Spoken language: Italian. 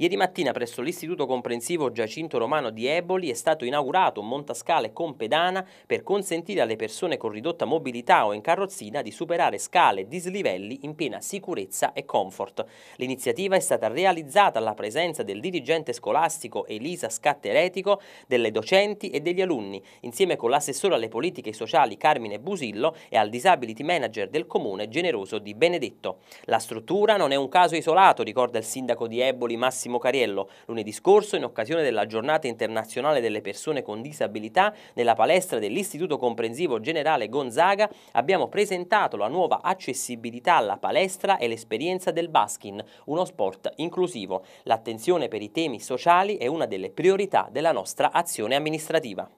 Ieri mattina presso l'Istituto Comprensivo Giacinto Romano di Eboli è stato inaugurato un montascale con pedana per consentire alle persone con ridotta mobilità o in carrozzina di superare scale e dislivelli in piena sicurezza e comfort. L'iniziativa è stata realizzata alla presenza del dirigente scolastico Elisa Scatteretico, delle docenti e degli alunni, insieme con l'assessore alle politiche sociali Carmine Busillo e al disability manager del comune Generoso di Benedetto. La struttura non è un caso isolato, ricorda il sindaco di Eboli Massimo Massimo Cariello lunedì scorso in occasione della giornata internazionale delle persone con disabilità nella palestra dell'Istituto Comprensivo Generale Gonzaga abbiamo presentato la nuova accessibilità alla palestra e l'esperienza del baskin, uno sport inclusivo. L'attenzione per i temi sociali è una delle priorità della nostra azione amministrativa.